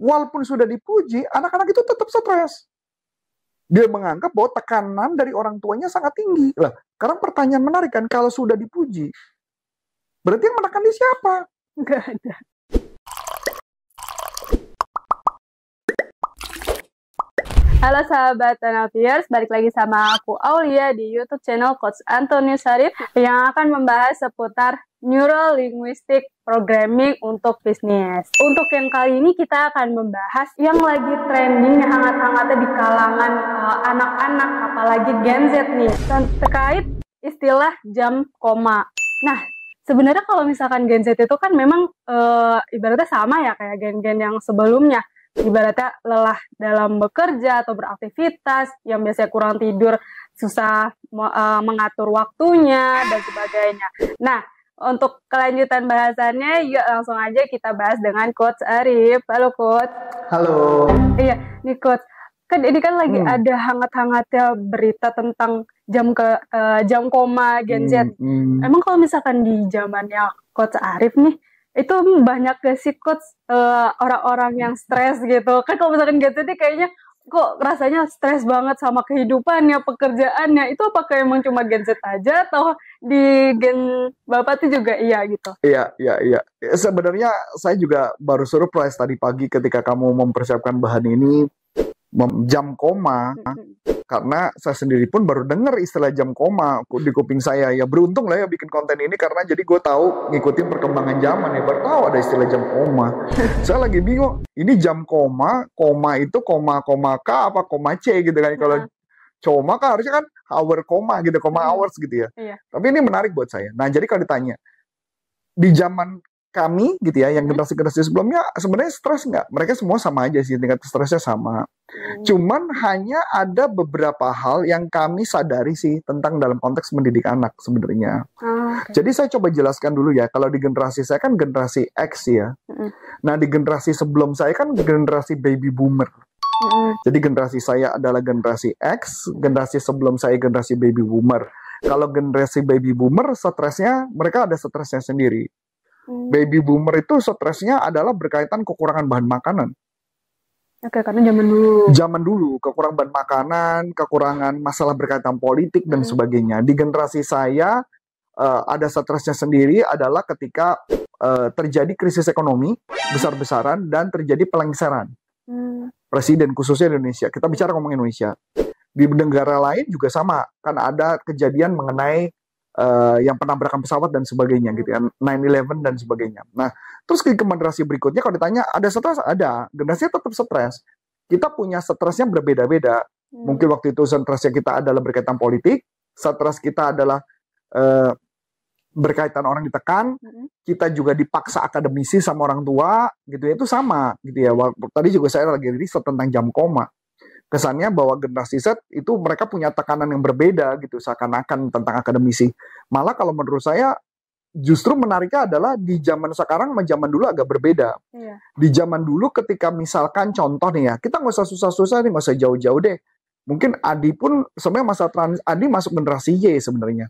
walaupun sudah dipuji, anak-anak itu tetap stres. Dia menganggap bahwa tekanan dari orang tuanya sangat tinggi. Lah, sekarang pertanyaan menarik kan, kalau sudah dipuji, berarti yang menekan di siapa? Enggak ada. Halo sahabat viewers, balik lagi sama aku Aulia di YouTube channel Coach Antonius Sarif yang akan membahas seputar Neural Linguistic Programming untuk bisnis. Untuk yang kali ini kita akan membahas yang lagi trending yang hangat-hangatnya di kalangan eh, anak-anak, uh, apalagi Gen Z nih, terkait istilah jam koma. Nah, sebenarnya kalau misalkan Gen Z itu kan memang uh, ibaratnya sama ya kayak gen-gen yang sebelumnya ibaratnya lelah dalam bekerja atau beraktivitas, yang biasanya kurang tidur, susah uh, mengatur waktunya dan sebagainya. Nah, untuk kelanjutan bahasannya, yuk langsung aja kita bahas dengan Coach Arif. Halo Coach. Halo. Iya, nih Coach. Kan ini kan lagi hmm. ada hangat-hangatnya berita tentang jam ke uh, jam koma Gen Z. Hmm, hmm. Emang kalau misalkan di zamannya Coach Arif nih, itu banyak gak sih coach eh, orang-orang uh, yang stres gitu kan kalau misalkan gitu Z kayaknya kok rasanya stres banget sama kehidupannya, pekerjaannya. Itu apakah emang cuma Gen Z aja atau di Gen Bapak tuh juga iya gitu? Iya, iya, iya. Sebenarnya saya juga baru surprise tadi pagi ketika kamu mempersiapkan bahan ini jam koma karena saya sendiri pun baru dengar istilah jam koma di kuping saya ya beruntung lah ya bikin konten ini karena jadi gue tahu ngikutin perkembangan zaman ya baru tahu ada istilah jam koma saya lagi bingung ini jam koma koma itu koma koma k apa koma c gitu kan kalau iya. coma kan harusnya kan hour koma gitu koma hours gitu ya iya. tapi ini menarik buat saya nah jadi kalau ditanya di zaman kami gitu ya, yang mm-hmm. generasi-generasi sebelumnya sebenarnya stres nggak? Mereka semua sama aja sih, tingkat stresnya sama. Hmm. Cuman hanya ada beberapa hal yang kami sadari sih tentang dalam konteks mendidik anak sebenarnya. Oh, ah, okay. Jadi saya coba jelaskan dulu ya, kalau di generasi saya kan generasi X ya. Hmm. Nah di generasi sebelum saya kan generasi baby boomer. Hmm. Jadi generasi saya adalah generasi X, generasi sebelum saya generasi baby boomer. Kalau generasi baby boomer, stresnya mereka ada stresnya sendiri. Hmm. Baby boomer itu stresnya adalah berkaitan kekurangan bahan makanan. Oke, karena zaman dulu. Zaman dulu, kekurangan bahan makanan, kekurangan masalah berkaitan politik dan hmm. sebagainya. Di generasi saya uh, ada stresnya sendiri adalah ketika uh, terjadi krisis ekonomi besar-besaran dan terjadi pelengseran. Hmm. Presiden khususnya Indonesia. Kita bicara ngomong Indonesia. Di negara lain juga sama, kan ada kejadian mengenai uh, yang penabrakan pesawat dan sebagainya gitu ya 9/11 dan sebagainya. Nah terus ke generasi berikutnya kalau ditanya ada stres ada generasinya tetap stres. Kita punya stresnya berbeda-beda. Hmm. Mungkin waktu itu stresnya kita adalah berkaitan politik, stres kita adalah uh, berkaitan orang ditekan, hmm. kita juga dipaksa akademisi sama orang tua, gitu ya itu sama, gitu ya. Tadi juga saya lagi riset tentang jam koma, kesannya bahwa generasi Z itu mereka punya tekanan yang berbeda gitu seakan-akan tentang akademisi. Malah kalau menurut saya justru menariknya adalah di zaman sekarang sama zaman dulu agak berbeda. Iya. Di zaman dulu ketika misalkan contoh nih ya, kita nggak usah susah-susah nih, nggak usah jauh-jauh deh. Mungkin Adi pun sebenarnya masa trans Adi masuk generasi Y sebenarnya.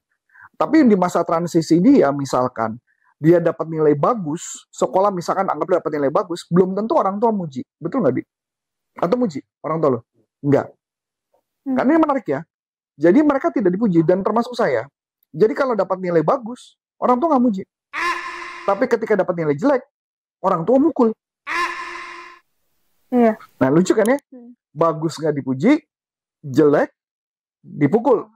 Tapi di masa transisi dia ya misalkan dia dapat nilai bagus, sekolah misalkan anggap dapat nilai bagus, belum tentu orang tua muji. Betul nggak, Di? Atau muji orang tua lo? Enggak. Hmm. Karena ini menarik ya. Jadi mereka tidak dipuji dan termasuk saya. Jadi kalau dapat nilai bagus, orang tua nggak muji. Tapi ketika dapat nilai jelek, orang tua mukul. Iya. Nah lucu kan ya? Hmm. Bagus nggak dipuji, jelek dipukul.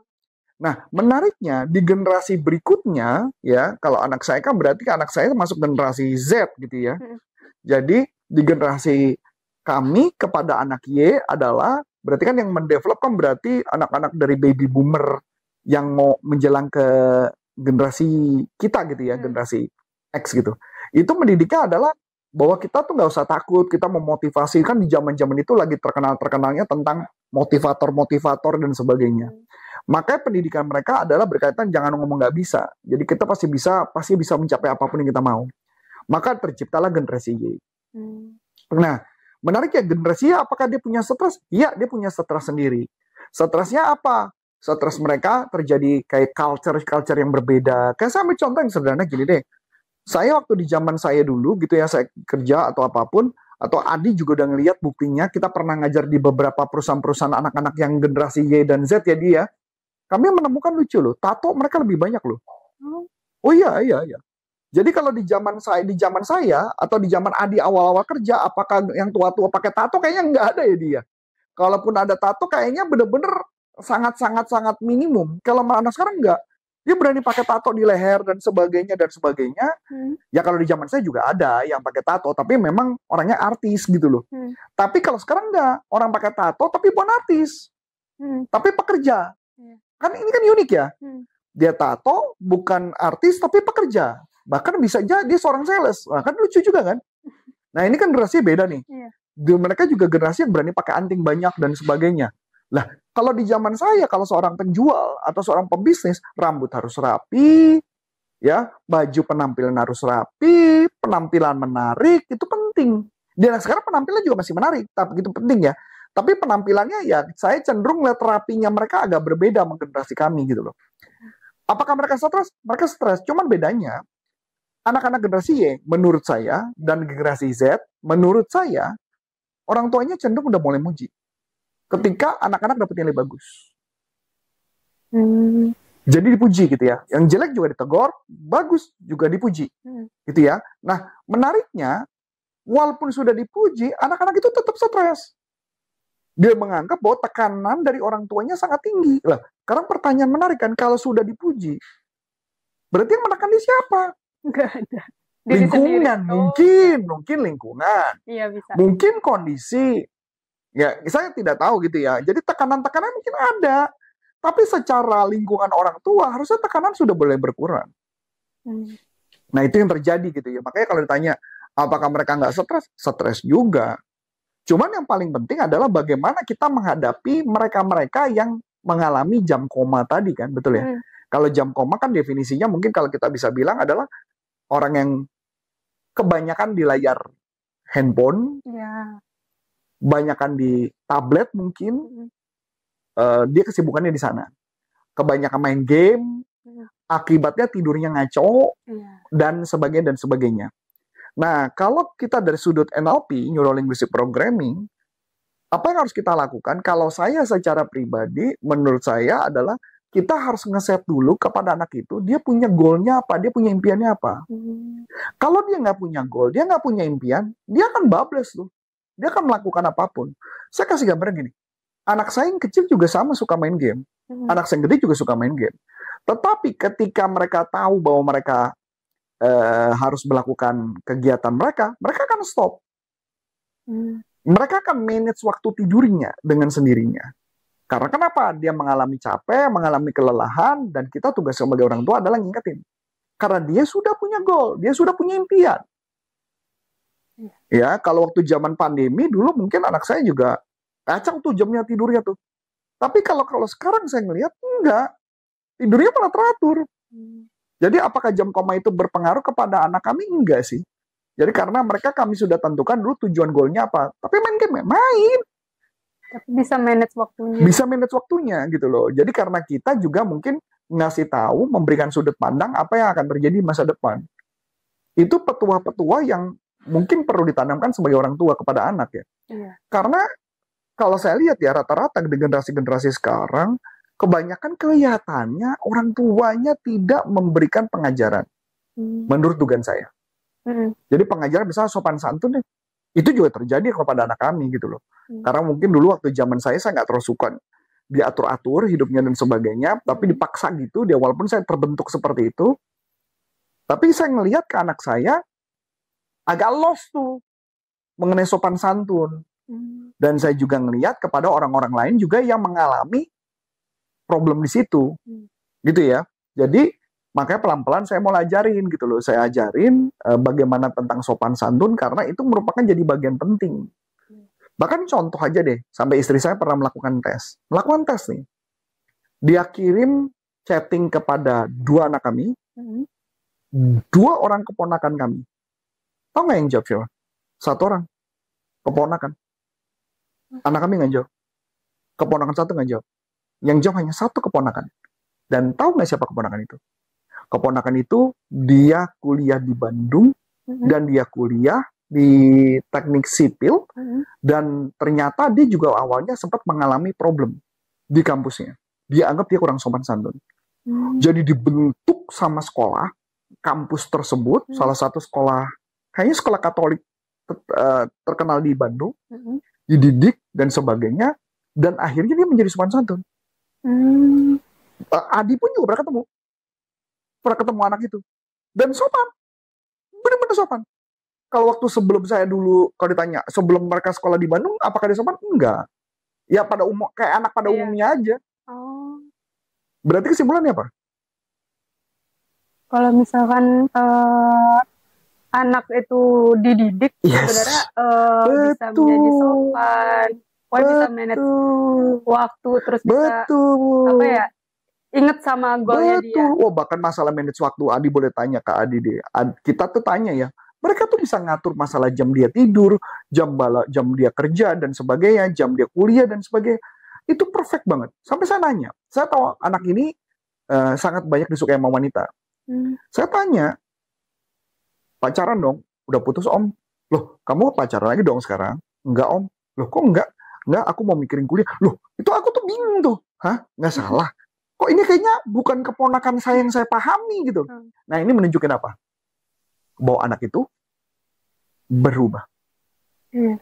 Nah, menariknya di generasi berikutnya ya, kalau anak saya kan berarti kan anak saya masuk generasi Z gitu ya. Hmm. Jadi di generasi kami kepada anak Y adalah Berarti kan yang mendevelop kan berarti anak-anak dari baby boomer yang mau menjelang ke generasi kita gitu ya, hmm. generasi X gitu. Itu mendidiknya adalah bahwa kita tuh nggak usah takut, kita memotivasi kan di zaman-zaman itu lagi terkenal-terkenalnya tentang motivator-motivator dan sebagainya. Hmm. Makanya pendidikan mereka adalah berkaitan jangan ngomong nggak bisa. Jadi kita pasti bisa, pasti bisa mencapai apapun yang kita mau. Maka terciptalah generasi Y. Hmm. Nah, Menarik ya generasi ya, apakah dia punya stres? Iya, dia punya stres sendiri. Stresnya apa? Stres mereka terjadi kayak culture-culture yang berbeda. Kayak saya ambil contoh yang sederhana gini deh. Saya waktu di zaman saya dulu gitu ya, saya kerja atau apapun, atau Adi juga udah ngeliat buktinya, kita pernah ngajar di beberapa perusahaan-perusahaan anak-anak yang generasi Y dan Z ya dia, kami menemukan lucu loh, tato mereka lebih banyak loh. Oh, oh iya, iya, iya. Jadi kalau di zaman saya di zaman saya atau di zaman Adi awal-awal kerja apakah yang tua-tua pakai tato kayaknya nggak ada ya dia. Kalaupun ada tato kayaknya bener-bener sangat-sangat sangat minimum. Kalau anak sekarang nggak. Dia berani pakai tato di leher dan sebagainya dan sebagainya. Hmm. Ya kalau di zaman saya juga ada yang pakai tato, tapi memang orangnya artis gitu loh. Hmm. Tapi kalau sekarang nggak, orang pakai tato tapi bukan artis. Hmm. Tapi pekerja. Hmm. Kan ini kan unik ya. Hmm. Dia tato bukan artis tapi pekerja Bahkan bisa jadi seorang sales. Nah, kan lucu juga kan? Nah, ini kan generasi beda nih. Iya. Mereka juga generasi yang berani pakai anting banyak dan sebagainya. Lah, kalau di zaman saya kalau seorang penjual atau seorang pebisnis, rambut harus rapi, ya, baju penampilan harus rapi, penampilan menarik itu penting. Dan sekarang penampilan juga masih menarik, tapi itu penting ya. Tapi penampilannya ya saya cenderung lihat terapinya mereka agak berbeda menggenerasi kami gitu loh. Apakah mereka stres? Mereka stres, cuman bedanya anak-anak generasi Y, menurut saya, dan generasi Z, menurut saya, orang tuanya cenderung udah mulai muji. Ketika anak-anak dapat nilai bagus. Hmm. Jadi dipuji gitu ya. Yang jelek juga ditegor, bagus juga dipuji. Hmm. Gitu ya. Nah, menariknya, walaupun sudah dipuji, anak-anak itu tetap stres. Dia menganggap bahwa tekanan dari orang tuanya sangat tinggi. Lah, sekarang pertanyaan menarik kan, kalau sudah dipuji, berarti yang menekan dia siapa? Nggak ada. lingkungan mungkin, mungkin lingkungan. Iya bisa. Mungkin kondisi. Ya, saya tidak tahu gitu ya. Jadi tekanan-tekanan mungkin ada. Tapi secara lingkungan orang tua harusnya tekanan sudah boleh berkurang. Hmm. Nah itu yang terjadi gitu ya. Makanya kalau ditanya apakah mereka nggak stres, stres juga. Cuman yang paling penting adalah bagaimana kita menghadapi mereka-mereka yang mengalami jam koma tadi kan, betul ya? Hmm. Kalau jam koma kan definisinya mungkin kalau kita bisa bilang adalah orang yang kebanyakan di layar handphone, yeah. di tablet mungkin, uh, dia kesibukannya di sana. Kebanyakan main game, yeah. akibatnya tidurnya ngaco yeah. dan sebagainya dan sebagainya. Nah, kalau kita dari sudut NLP (Neuro Linguistic Programming), apa yang harus kita lakukan? Kalau saya secara pribadi, menurut saya adalah kita harus ngeset dulu kepada anak itu dia punya goalnya apa dia punya impiannya apa hmm. kalau dia nggak punya goal dia nggak punya impian dia akan bablas tuh dia akan melakukan apapun saya kasih gambar gini anak saya yang kecil juga sama suka main game hmm. anak saya yang gede juga suka main game tetapi ketika mereka tahu bahwa mereka eh, harus melakukan kegiatan mereka mereka akan stop hmm. mereka akan manage waktu tidurnya dengan sendirinya karena kenapa? Dia mengalami capek, mengalami kelelahan, dan kita tugas sebagai orang tua adalah ngingetin. Karena dia sudah punya goal, dia sudah punya impian. Iya. Ya, kalau waktu zaman pandemi dulu mungkin anak saya juga kacang tuh jamnya tidurnya tuh. Tapi kalau kalau sekarang saya ngelihat enggak, tidurnya malah teratur. Hmm. Jadi apakah jam koma itu berpengaruh kepada anak kami? Enggak sih. Jadi karena mereka kami sudah tentukan dulu tujuan golnya apa. Tapi main game ya? main bisa manage waktunya. Bisa manage waktunya gitu loh. Jadi karena kita juga mungkin ngasih tahu, memberikan sudut pandang apa yang akan terjadi di masa depan. Itu petua-petua yang mungkin perlu ditanamkan sebagai orang tua kepada anak ya. Iya. Karena kalau saya lihat ya rata-rata generasi-generasi sekarang kebanyakan kelihatannya orang tuanya tidak memberikan pengajaran. Hmm. Menurut dugaan saya. Hmm. Jadi pengajaran misalnya sopan santun deh itu juga terjadi kepada anak kami gitu loh. Hmm. Karena mungkin dulu waktu zaman saya saya nggak terus suka diatur-atur hidupnya dan sebagainya, tapi dipaksa gitu dia walaupun saya terbentuk seperti itu. Tapi saya ngelihat ke anak saya agak lost tuh mengenai sopan santun. Hmm. Dan saya juga ngelihat kepada orang-orang lain juga yang mengalami problem di situ. Hmm. Gitu ya. Jadi makanya pelan-pelan saya mau ajarin gitu loh saya ajarin e, bagaimana tentang sopan santun karena itu merupakan jadi bagian penting bahkan contoh aja deh sampai istri saya pernah melakukan tes melakukan tes nih dia kirim chatting kepada dua anak kami hmm. dua orang keponakan kami tau nggak yang jawab siapa satu orang keponakan hmm. anak kami nggak jawab keponakan satu nggak jawab yang jawab hanya satu keponakan dan tahu nggak siapa keponakan itu keponakan itu dia kuliah di Bandung mm-hmm. dan dia kuliah di teknik sipil mm-hmm. dan ternyata dia juga awalnya sempat mengalami problem di kampusnya. Dia anggap dia kurang sopan santun. Mm-hmm. Jadi dibentuk sama sekolah kampus tersebut, mm-hmm. salah satu sekolah kayaknya sekolah Katolik eh, terkenal di Bandung, mm-hmm. dididik dan sebagainya, dan akhirnya dia menjadi sopan santun. Mm. Adi pun juga pernah ketemu pernah ketemu anak itu dan sopan bener-bener sopan kalau waktu sebelum saya dulu kalau ditanya sebelum mereka sekolah di Bandung apakah dia sopan enggak ya pada umum kayak anak pada yeah. umumnya aja oh. berarti kesimpulannya apa kalau misalkan uh, anak itu dididik yes. sebenarnya uh, Betul. bisa menjadi sopan Wah, bisa manage waktu terus bisa Betul. apa ya inget sama golnya Betul. dia. Oh, bahkan masalah manage waktu Adi boleh tanya ke Adi deh. Adi, kita tuh tanya ya. Mereka tuh bisa ngatur masalah jam dia tidur, jam bala, jam dia kerja dan sebagainya, jam dia kuliah dan sebagainya. Itu perfect banget. Sampai saya nanya, saya tahu anak ini uh, sangat banyak disukai sama wanita. Hmm. Saya tanya, pacaran dong, udah putus om. Loh, kamu pacaran lagi dong sekarang? Enggak om. Loh, kok enggak? Enggak, aku mau mikirin kuliah. Loh, itu aku tuh bingung tuh. Hah? Enggak salah kok ini kayaknya bukan keponakan saya yang saya pahami gitu. Hmm. Nah ini menunjukkan apa? Bahwa anak itu berubah. Hmm.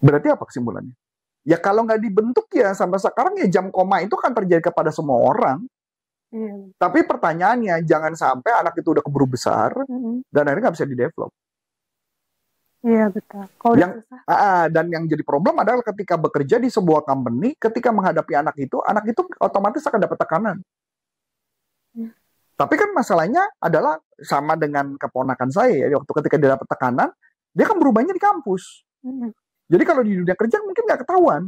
Berarti apa kesimpulannya? Ya kalau nggak dibentuk ya sampai sekarang ya jam koma itu kan terjadi kepada semua orang. Hmm. Tapi pertanyaannya jangan sampai anak itu udah keburu besar hmm. dan akhirnya nggak bisa di didevelop. Iya betul. Kalau yang ah, ah, dan yang jadi problem adalah ketika bekerja di sebuah company, ketika menghadapi anak itu, anak itu otomatis akan dapat tekanan. Hmm. Tapi kan masalahnya adalah sama dengan keponakan saya ya, waktu ketika dia dapat tekanan, dia kan berubahnya di kampus. Hmm. Jadi kalau di dunia kerja mungkin nggak ketahuan.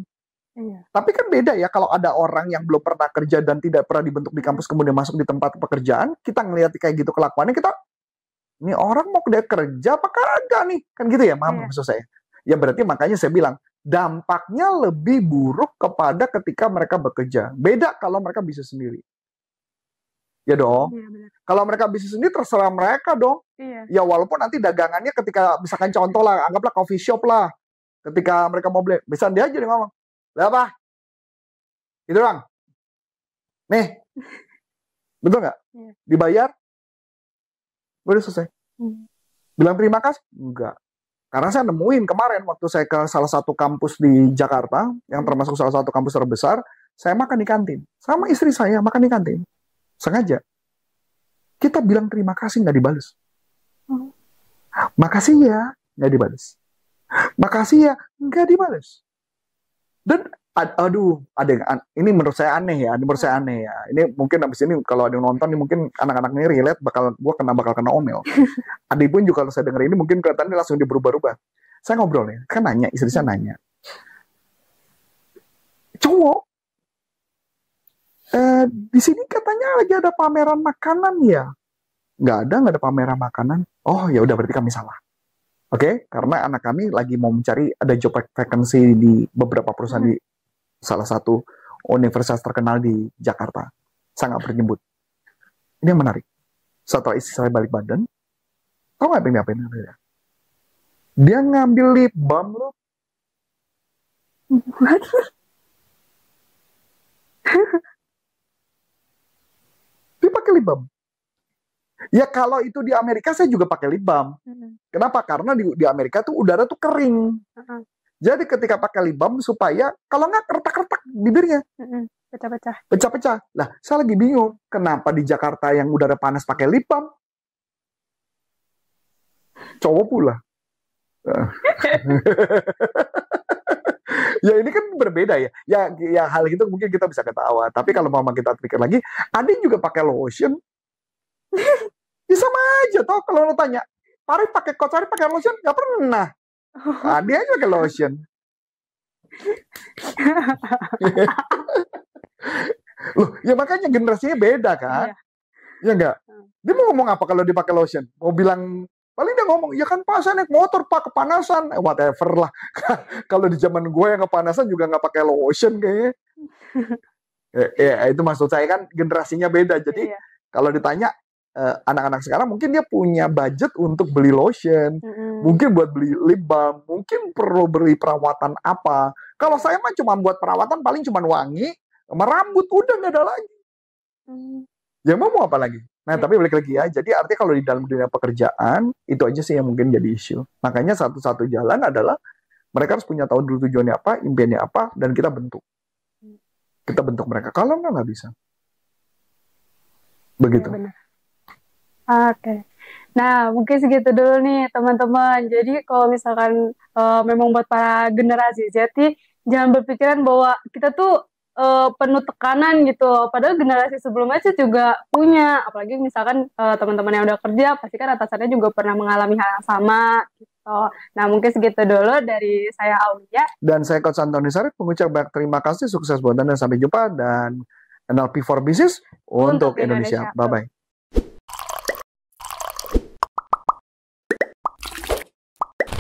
Iya. Tapi kan beda ya kalau ada orang yang belum pernah kerja dan tidak pernah dibentuk di kampus kemudian masuk di tempat pekerjaan, kita ngelihat kayak gitu kelakuannya kita ini orang mau dia kerja apa kagak nih kan gitu ya mama iya. maksud saya ya berarti makanya saya bilang dampaknya lebih buruk kepada ketika mereka bekerja beda kalau mereka bisa sendiri ya dong. Iya, Kalau mereka bisa sendiri terserah mereka dong. Iya. Ya walaupun nanti dagangannya ketika misalkan contoh lah, anggaplah coffee shop lah, ketika mereka mau beli, bisa dia aja nih ngomong, lah apa? Itu orang, Nih, betul nggak? Iya. Dibayar Udah selesai. Hmm. Bilang terima kasih? Enggak. Karena saya nemuin kemarin waktu saya ke salah satu kampus di Jakarta, yang termasuk salah satu kampus terbesar, saya makan di kantin. Sama istri saya makan di kantin. Sengaja. Kita bilang terima kasih nggak dibalas. Hmm. Makasih ya, nggak dibalas. Makasih ya, nggak dibalas. Dan aduh ada yang ini menurut saya aneh ya ini menurut saya hmm. aneh ya ini mungkin abis ini kalau ada yang nonton ini mungkin anak-anak ini relate bakal gua kena bakal kena omel ada pun juga kalau saya dengar ini mungkin kelihatannya langsung diberubah-ubah saya ngobrol ya kan nanya istri saya hmm. nanya cowok eh, di sini katanya lagi ada pameran makanan ya nggak ada nggak ada pameran makanan oh ya udah berarti kami salah Oke, okay? karena anak kami lagi mau mencari ada job vacancy di beberapa perusahaan hmm. di salah satu universitas terkenal di Jakarta. Sangat berjembut Ini yang menarik. Setelah istri saya balik badan, tau gak ngapain? yang dia? Dia ngambil lip balm lu. dia pakai lip balm. Ya kalau itu di Amerika saya juga pakai lip balm. Hmm. Kenapa? Karena di, di Amerika tuh udara tuh kering. -huh. Hmm. Jadi ketika pakai lip balm supaya kalau nggak retak-retak bibirnya. Pecah-pecah. Pecah-pecah. Nah, saya lagi bingung kenapa di Jakarta yang udara panas pakai lip balm cowok pula. ya ini kan berbeda ya. Ya ya hal itu mungkin kita bisa ketawa, tapi kalau mama kita pikir lagi, ada juga pakai lotion. ya sama aja toh kalau lo tanya, Pari pakai kocari pakai lotion nggak pernah. Ah, dia aja pakai lotion. Loh, ya makanya generasinya beda kan? Iya enggak? Iya ah. Dia mau ngomong apa kalau dia pakai lotion? Mau bilang paling dia ngomong, "Ya kan pasan naik motor, Pak, kepanasan." Eh, whatever lah. kalau di zaman gue yang kepanasan juga nggak pakai lotion kayaknya. ya, ya, itu maksud saya kan generasinya beda. Jadi iya. kalau ditanya Eh, anak-anak uh, sekarang mungkin dia punya budget untuk beli lotion, mm-hmm. mungkin buat beli lip balm, mungkin perlu beli perawatan apa. Kalau saya mah cuma buat perawatan paling cuma wangi, merambut udah nggak ada lagi. Mm. Ya mau apa lagi? Nah, mm. tapi balik lagi ya. Jadi artinya kalau di dalam dunia pekerjaan itu aja sih yang mungkin jadi isu. Makanya satu-satu jalan adalah mereka harus punya tahu dulu tujuannya apa, impiannya apa, dan kita bentuk. Mm. Kita bentuk mereka. Kalau nggak nggak bisa. Begitu. Ya, Oke. Nah, mungkin segitu dulu nih teman-teman. Jadi kalau misalkan uh, memang buat para generasi Z jangan berpikiran bahwa kita tuh uh, penuh tekanan gitu. Padahal generasi sebelumnya sih juga punya, apalagi misalkan uh, teman-teman yang udah kerja pasti kan atasannya juga pernah mengalami hal yang sama gitu. Nah, mungkin segitu dulu dari saya Aulia dan saya Coach Antoni Sarif mengucap banyak terima kasih, sukses buat Anda sampai jumpa dan NLP for Business untuk, untuk Indonesia. Bye bye.